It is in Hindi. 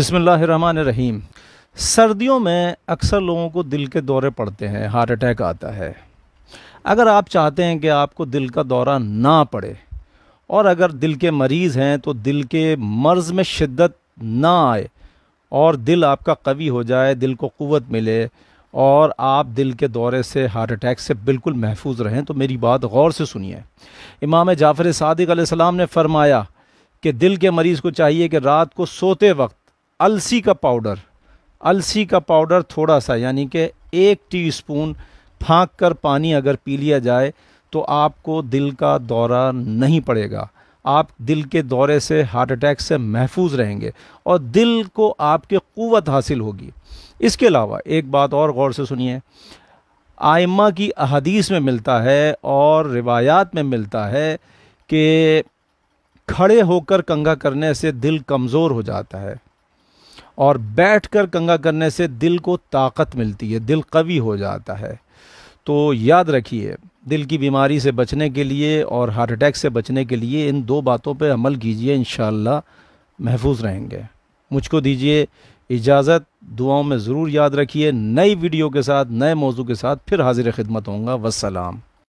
बसमीम सर्दियों में अक्सर लोगों को दिल के दौरे पड़ते हैं हार्ट अटैक आता है अगर आप चाहते हैं कि आपको दिल का दौरा ना पड़े और अगर दिल के मरीज़ हैं तो दिल के मर्ज़ में शिद्दत ना आए और दिल आपका कवि हो जाए दिल को क़वत मिले और आप दिल के दौरे से हार्ट अटैक से बिल्कुल महफूज रहें तो मेरी बात गौर से सुनिए इमाम जाफ़र सदक ने फ़रमाया कि दिल के मरीज़ को चाहिए कि रात को सोते वक्त अलसी का पाउडर अलसी का पाउडर थोड़ा सा यानी कि एक टीस्पून फाँक कर पानी अगर पी लिया जाए तो आपको दिल का दौरा नहीं पड़ेगा आप दिल के दौरे से हार्ट अटैक से महफूज रहेंगे और दिल को आपके क़वत हासिल होगी इसके अलावा एक बात और गौर से सुनिए आयमा की अहदीस में मिलता है और रिवायात में मिलता है कि खड़े होकर कंघा करने से दिल कमज़ोर हो जाता है और बैठकर कंगा करने से दिल को ताकत मिलती है दिल कवि हो जाता है तो याद रखिए दिल की बीमारी से बचने के लिए और हार्ट अटैक से बचने के लिए इन दो बातों पर अमल कीजिए इन महफूज रहेंगे मुझको दीजिए इजाज़त दुआओं में ज़रूर याद रखिए नई वीडियो के साथ नए मौजू के साथ फिर हाजिर खिदमत होंगे वसलाम